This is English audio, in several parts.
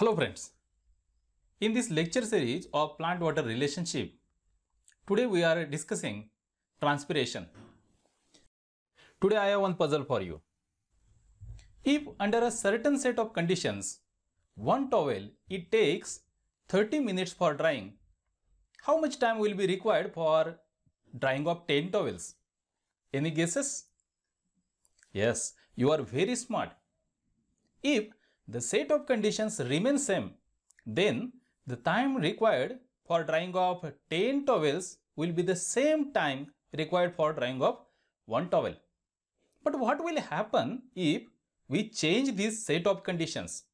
Hello friends. In this lecture series of plant water relationship, today we are discussing transpiration. Today I have one puzzle for you. If under a certain set of conditions, one towel it takes 30 minutes for drying, how much time will be required for drying of 10 towels? Any guesses? Yes, you are very smart. If the set of conditions remain same, then the time required for drying of 10 towels will be the same time required for drying of 1 towel. But what will happen if we change this set of conditions?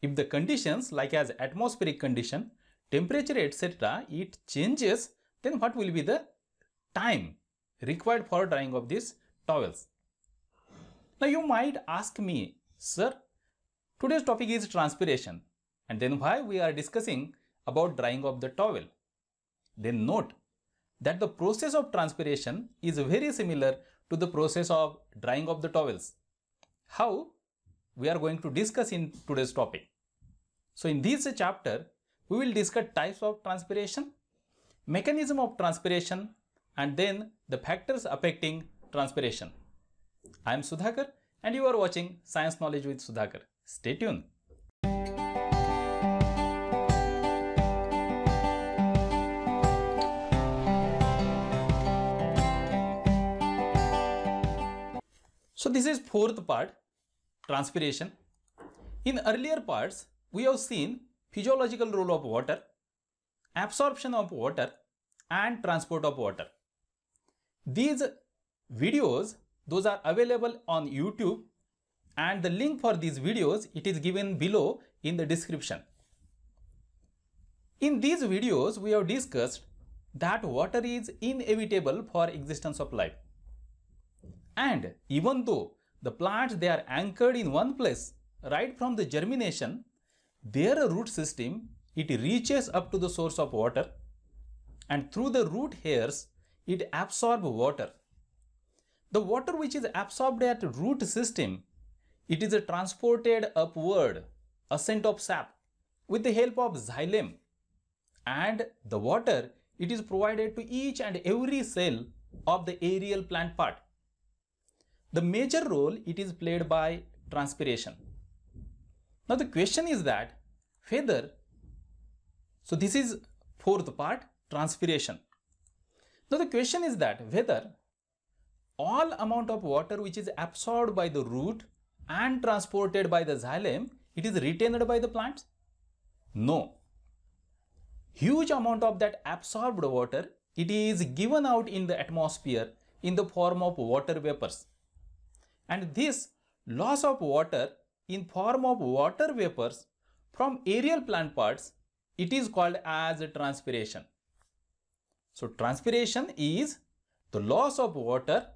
If the conditions like as atmospheric condition, temperature etc. it changes then what will be the time required for drying of these towels? Now you might ask me, sir, Today's topic is transpiration and then why we are discussing about drying of the towel. Then note that the process of transpiration is very similar to the process of drying of the towels. How? We are going to discuss in today's topic. So in this chapter, we will discuss types of transpiration, mechanism of transpiration and then the factors affecting transpiration. I am Sudhakar and you are watching Science Knowledge with Sudhakar. Stay tuned. So this is fourth part, transpiration. In earlier parts, we have seen physiological role of water, absorption of water and transport of water. These videos, those are available on YouTube and the link for these videos it is given below in the description. In these videos we have discussed that water is inevitable for existence of life. And even though the plants they are anchored in one place right from the germination, their root system it reaches up to the source of water and through the root hairs it absorbs water. The water which is absorbed at root system it is transported upward, ascent of sap, with the help of xylem. And the water, it is provided to each and every cell of the aerial plant part. The major role it is played by transpiration. Now the question is that whether, so this is fourth part, transpiration. Now the question is that whether all amount of water which is absorbed by the root and transported by the xylem, it is retained by the plants? No. Huge amount of that absorbed water, it is given out in the atmosphere in the form of water vapors. And this loss of water in form of water vapors from aerial plant parts, it is called as transpiration. So transpiration is the loss of water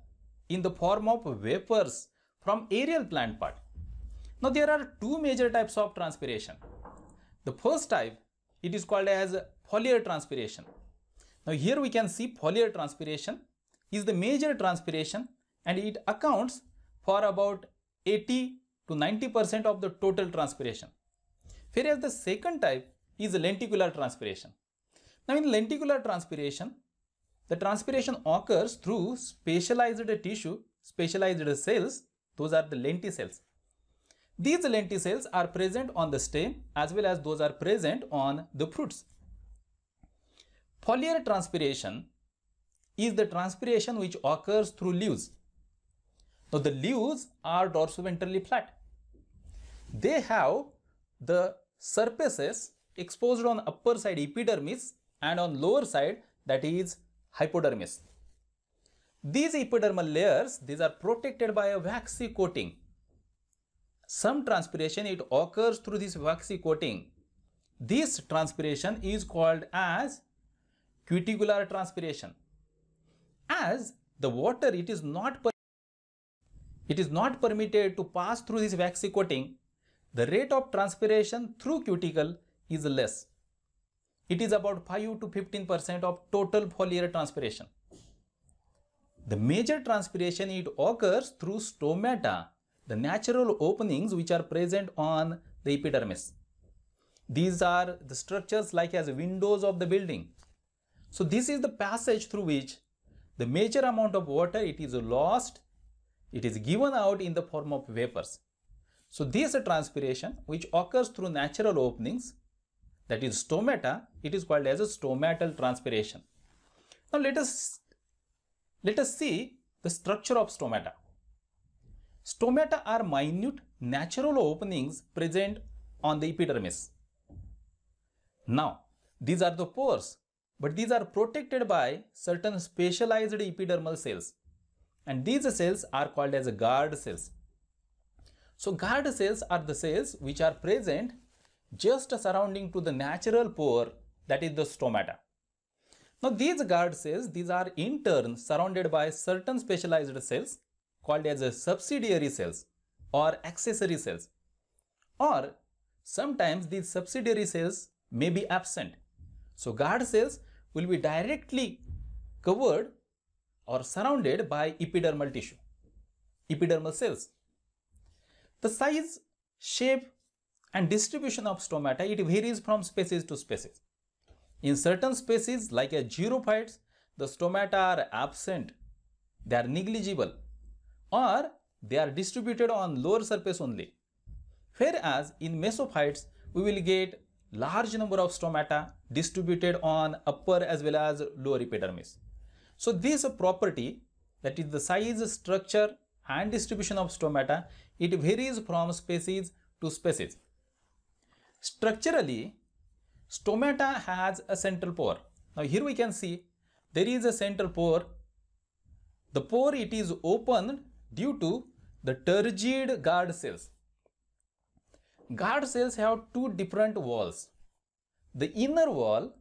in the form of vapors from aerial plant part. Now there are two major types of transpiration. The first type, it is called as foliar transpiration. Now here we can see foliar transpiration is the major transpiration and it accounts for about 80 to 90% of the total transpiration. Whereas the second type is lenticular transpiration. Now in lenticular transpiration, the transpiration occurs through specialized tissue, specialized cells those are the lenticels. These lenticels are present on the stem as well as those are present on the fruits. Foliar transpiration is the transpiration which occurs through leaves. Now the leaves are dorsoventrally flat. They have the surfaces exposed on upper side epidermis and on lower side that is hypodermis. These epidermal layers, these are protected by a waxy coating. Some transpiration, it occurs through this waxy coating. This transpiration is called as cuticular transpiration. As the water, it is not it is not permitted to pass through this waxy coating, the rate of transpiration through cuticle is less. It is about 5 to 15% of total foliar transpiration. The major transpiration it occurs through stomata, the natural openings which are present on the epidermis. These are the structures like as windows of the building. So this is the passage through which the major amount of water it is lost, it is given out in the form of vapors. So this transpiration which occurs through natural openings that is stomata, it is called as a stomatal transpiration. Now let us let us see the structure of stomata. Stomata are minute natural openings present on the epidermis. Now, these are the pores, but these are protected by certain specialized epidermal cells. And these cells are called as guard cells. So guard cells are the cells which are present just surrounding to the natural pore that is the stomata. Now these guard cells, these are in turn surrounded by certain specialized cells called as subsidiary cells or accessory cells. Or sometimes these subsidiary cells may be absent. So guard cells will be directly covered or surrounded by epidermal tissue, epidermal cells. The size, shape and distribution of stomata, it varies from species to species. In certain species like a gerophytes, the stomata are absent, they are negligible or they are distributed on lower surface only. Whereas in mesophytes, we will get large number of stomata distributed on upper as well as lower epidermis. So this property that is the size, structure and distribution of stomata, it varies from species to species. Structurally, Stomata has a central pore. Now here we can see there is a central pore. The pore it is opened due to the turgid guard cells. Guard cells have two different walls. The inner wall,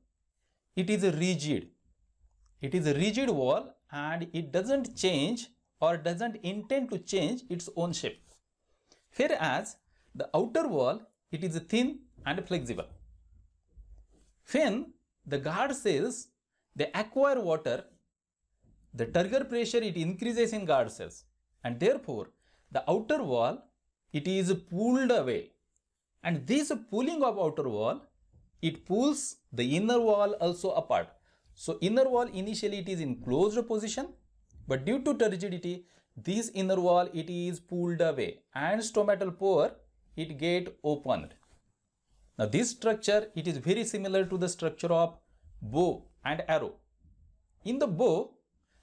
it is rigid. It is a rigid wall and it doesn't change or doesn't intend to change its own shape. Whereas the outer wall, it is thin and flexible. When the guard cells, they acquire water, the turgor pressure it increases in guard cells and therefore the outer wall it is pulled away and this pulling of outer wall it pulls the inner wall also apart. So inner wall initially it is in closed position but due to turgidity this inner wall it is pulled away and stomatal pore it get opened. Now this structure, it is very similar to the structure of bow and arrow. In the bow,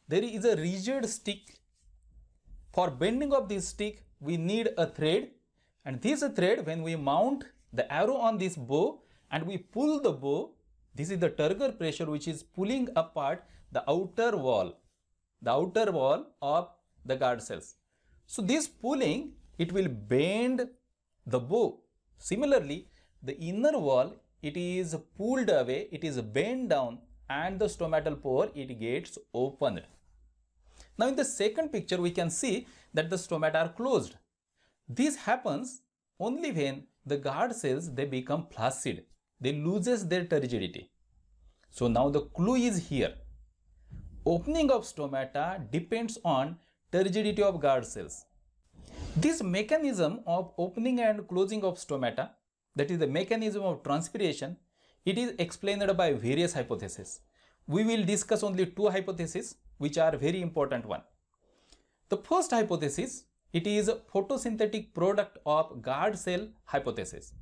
there is a rigid stick. For bending of this stick, we need a thread and this thread when we mount the arrow on this bow and we pull the bow, this is the turgor pressure which is pulling apart the outer wall, the outer wall of the guard cells. So this pulling, it will bend the bow. Similarly, the inner wall, it is pulled away, it is bent down and the stomatal pore, it gets opened. Now in the second picture, we can see that the stomata are closed. This happens only when the guard cells, they become flaccid. They loses their turgidity. So now the clue is here. Opening of stomata depends on turgidity of guard cells. This mechanism of opening and closing of stomata that is the mechanism of transpiration, it is explained by various hypotheses. We will discuss only two hypotheses which are very important one. The first hypothesis, it is photosynthetic product of guard cell hypothesis.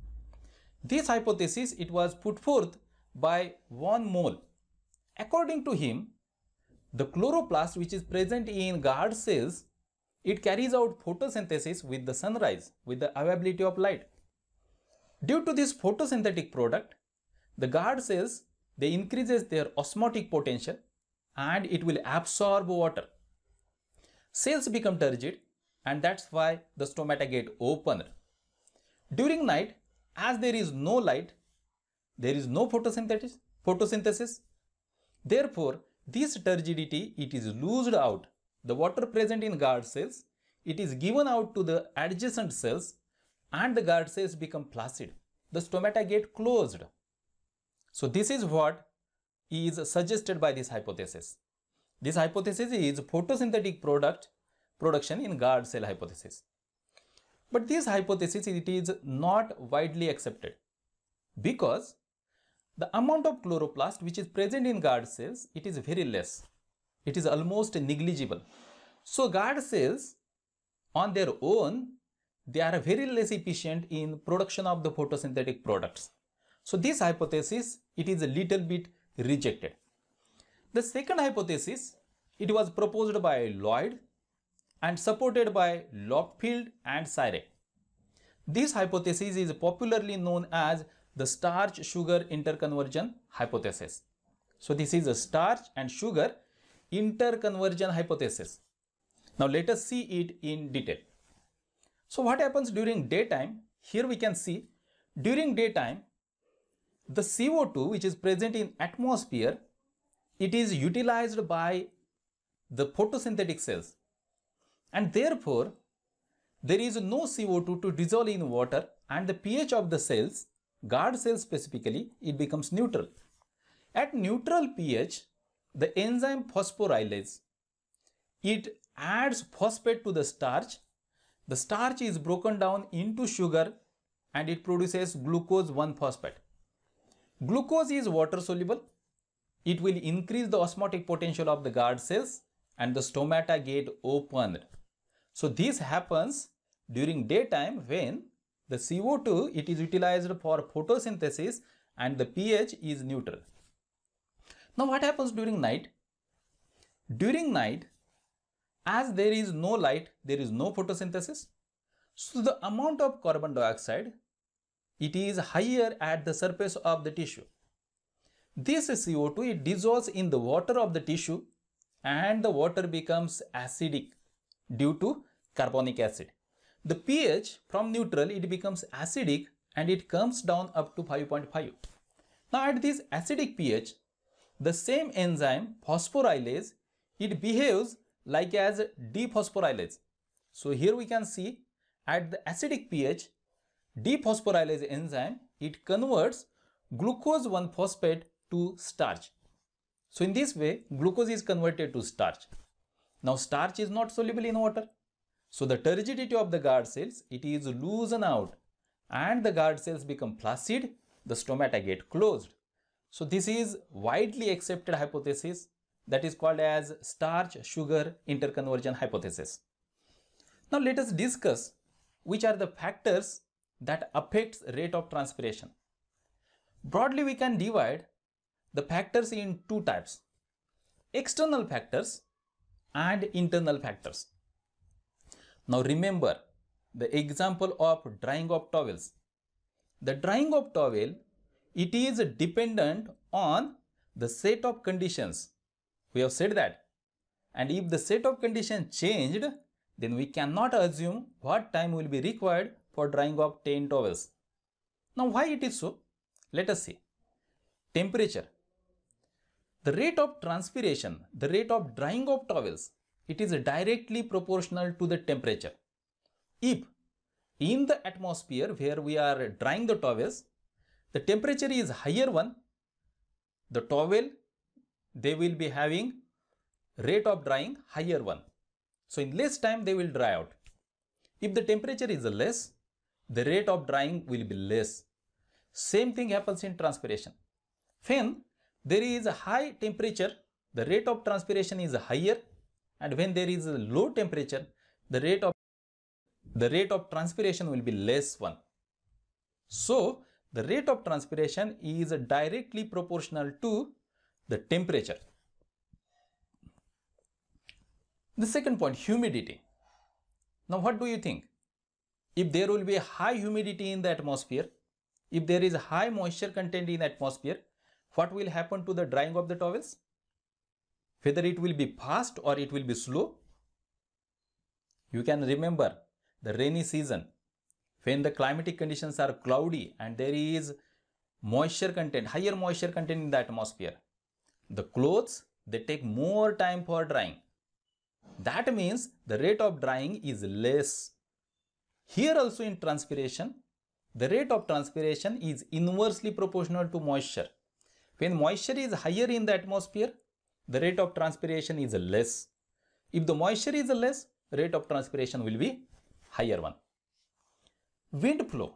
This hypothesis, it was put forth by von mole. According to him, the chloroplast which is present in guard cells, it carries out photosynthesis with the sunrise, with the availability of light. Due to this photosynthetic product, the guard cells, they increases their osmotic potential and it will absorb water. Cells become turgid and that's why the stomata get opened. During night, as there is no light, there is no photosynthesis, photosynthesis. Therefore, this turgidity, it is loosed out. The water present in guard cells, it is given out to the adjacent cells and the guard cells become placid. The stomata get closed. So this is what is suggested by this hypothesis. This hypothesis is photosynthetic product production in guard cell hypothesis. But this hypothesis it is not widely accepted because the amount of chloroplast which is present in guard cells it is very less. It is almost negligible. So guard cells on their own they are very less efficient in production of the photosynthetic products. So this hypothesis, it is a little bit rejected. The second hypothesis, it was proposed by Lloyd and supported by Lockfield and Sire. This hypothesis is popularly known as the starch sugar interconversion hypothesis. So this is a starch and sugar interconversion hypothesis. Now let us see it in detail. So what happens during daytime? Here we can see during daytime the CO2 which is present in atmosphere it is utilized by the photosynthetic cells and therefore there is no CO2 to dissolve in water and the pH of the cells guard cells specifically it becomes neutral. At neutral pH the enzyme phosphorylase it adds phosphate to the starch the starch is broken down into sugar and it produces glucose 1-phosphate. Glucose is water soluble. It will increase the osmotic potential of the guard cells and the stomata get opened. So this happens during daytime when the CO2 it is utilized for photosynthesis and the pH is neutral. Now what happens during night? During night as there is no light, there is no photosynthesis. So the amount of carbon dioxide, it is higher at the surface of the tissue. This CO2, it dissolves in the water of the tissue and the water becomes acidic due to carbonic acid. The pH from neutral, it becomes acidic and it comes down up to 5.5. Now at this acidic pH, the same enzyme phosphorylase, it behaves like as dephosphorylase. So here we can see at the acidic pH, dephosphorylase enzyme, it converts glucose 1-phosphate to starch. So in this way, glucose is converted to starch. Now starch is not soluble in water. So the turgidity of the guard cells, it is loosened out and the guard cells become flaccid, the stomata get closed. So this is widely accepted hypothesis that is called as starch sugar interconversion hypothesis. Now let us discuss which are the factors that affects rate of transpiration. Broadly we can divide the factors in two types external factors and internal factors. Now remember the example of drying of towels. The drying of towel it is dependent on the set of conditions we have said that. And if the set of conditions changed, then we cannot assume what time will be required for drying of 10 towels. Now why it is so? Let us see. Temperature. The rate of transpiration, the rate of drying of towels, it is directly proportional to the temperature. If in the atmosphere where we are drying the towels, the temperature is higher one, the towel they will be having rate of drying higher one. So in less time they will dry out. If the temperature is less, the rate of drying will be less. Same thing happens in transpiration. When there is a high temperature, the rate of transpiration is higher and when there is a low temperature, the rate of the rate of transpiration will be less one. So the rate of transpiration is directly proportional to the temperature. The second point, humidity. Now what do you think? If there will be high humidity in the atmosphere, if there is high moisture content in the atmosphere, what will happen to the drying of the towels? Whether it will be fast or it will be slow? You can remember the rainy season when the climatic conditions are cloudy and there is moisture content, higher moisture content in the atmosphere. The clothes, they take more time for drying. That means the rate of drying is less. Here also in transpiration, the rate of transpiration is inversely proportional to moisture. When moisture is higher in the atmosphere, the rate of transpiration is less. If the moisture is less, rate of transpiration will be higher one. Wind flow.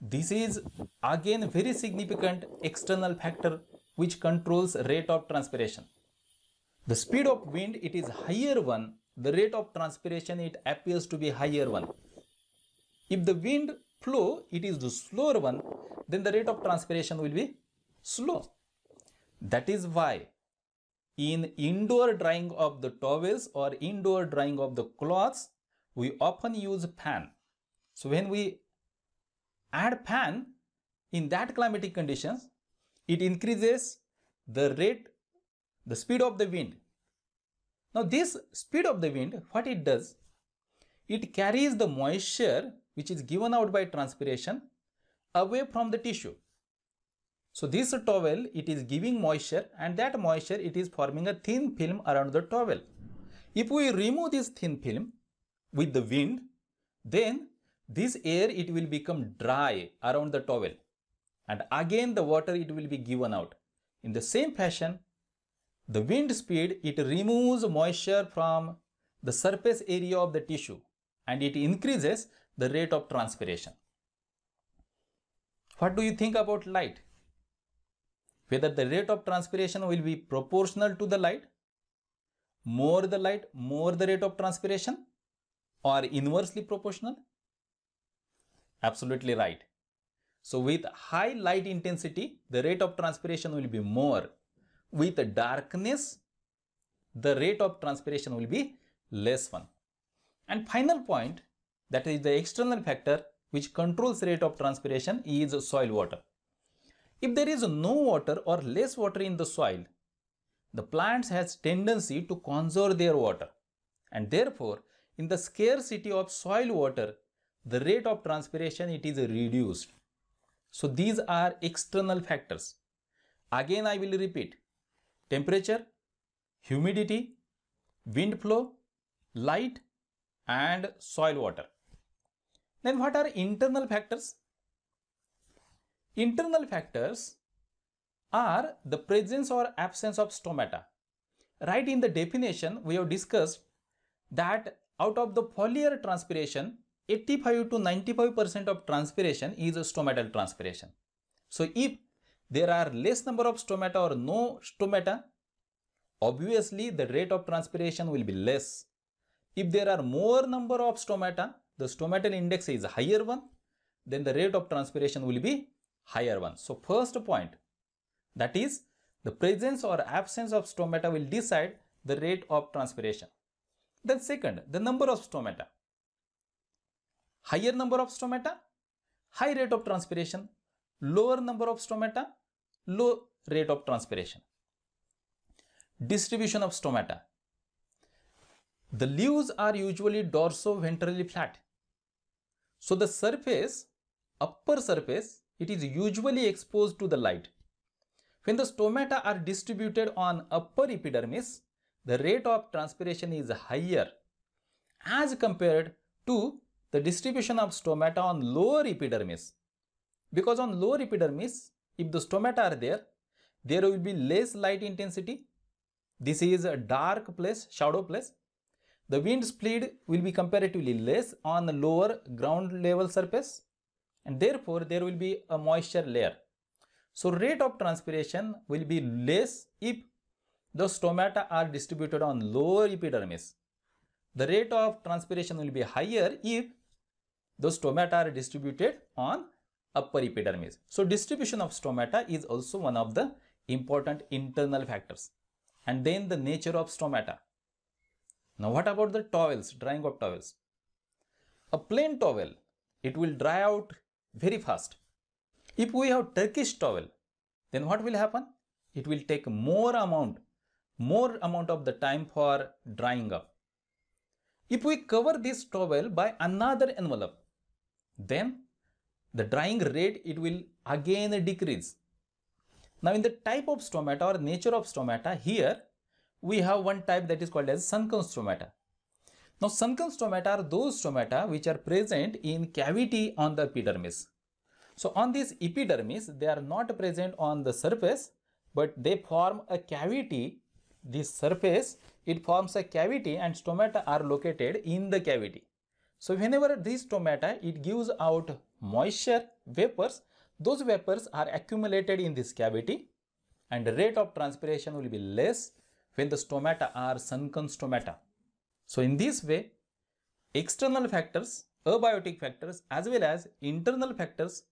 This is again very significant external factor which controls rate of transpiration. The speed of wind, it is higher one. The rate of transpiration, it appears to be higher one. If the wind flow, it is the slower one, then the rate of transpiration will be slow. That is why in indoor drying of the towels or indoor drying of the clothes, we often use fan. So when we add fan in that climatic conditions, it increases the rate, the speed of the wind. Now this speed of the wind, what it does? It carries the moisture which is given out by transpiration away from the tissue. So this towel, it is giving moisture and that moisture, it is forming a thin film around the towel. If we remove this thin film with the wind, then this air, it will become dry around the towel and again the water it will be given out. In the same fashion, the wind speed, it removes moisture from the surface area of the tissue and it increases the rate of transpiration. What do you think about light? Whether the rate of transpiration will be proportional to the light? More the light, more the rate of transpiration? Or inversely proportional? Absolutely right. So with high light intensity, the rate of transpiration will be more. With darkness, the rate of transpiration will be less one. And final point, that is the external factor which controls rate of transpiration is soil water. If there is no water or less water in the soil, the plants has tendency to conserve their water. And therefore, in the scarcity of soil water, the rate of transpiration it is reduced. So these are external factors. Again, I will repeat temperature, humidity, wind flow, light, and soil water. Then what are internal factors? Internal factors are the presence or absence of stomata. Right in the definition, we have discussed that out of the foliar transpiration, 85 to 95% of transpiration is stomatal transpiration. So if there are less number of stomata or no stomata, obviously the rate of transpiration will be less. If there are more number of stomata, the stomatal index is higher one, then the rate of transpiration will be higher one. So first point, that is the presence or absence of stomata will decide the rate of transpiration. Then second, the number of stomata higher number of stomata, high rate of transpiration, lower number of stomata, low rate of transpiration. Distribution of stomata. The leaves are usually dorso-ventrally flat. So the surface, upper surface, it is usually exposed to the light. When the stomata are distributed on upper epidermis, the rate of transpiration is higher as compared to the distribution of stomata on lower epidermis. Because on lower epidermis, if the stomata are there, there will be less light intensity. This is a dark place, shadow place. The wind speed will be comparatively less on the lower ground level surface and therefore there will be a moisture layer. So rate of transpiration will be less if the stomata are distributed on lower epidermis. The rate of transpiration will be higher if those stomata are distributed on upper epidermis. So distribution of stomata is also one of the important internal factors. And then the nature of stomata. Now what about the towels, drying of towels? A plain towel, it will dry out very fast. If we have Turkish towel, then what will happen? It will take more amount, more amount of the time for drying up. If we cover this towel by another envelope, then the drying rate it will again decrease. Now in the type of stomata or nature of stomata here we have one type that is called as sunken stomata. Now sunken stomata are those stomata which are present in cavity on the epidermis. So on this epidermis they are not present on the surface but they form a cavity this surface it forms a cavity and stomata are located in the cavity. So whenever these stomata, it gives out moisture vapors. Those vapors are accumulated in this cavity and rate of transpiration will be less when the stomata are sunken stomata. So in this way, external factors, abiotic factors as well as internal factors,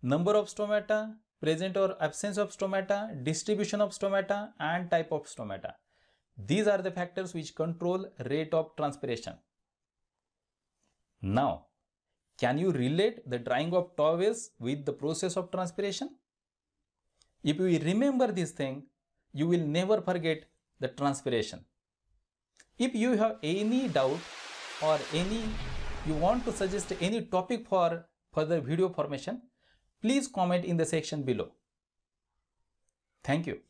number of stomata, present or absence of stomata, distribution of stomata and type of stomata. These are the factors which control rate of transpiration. Now, can you relate the drying of towels with the process of transpiration? If you remember this thing, you will never forget the transpiration. If you have any doubt or any you want to suggest any topic for further video formation, please comment in the section below. Thank you.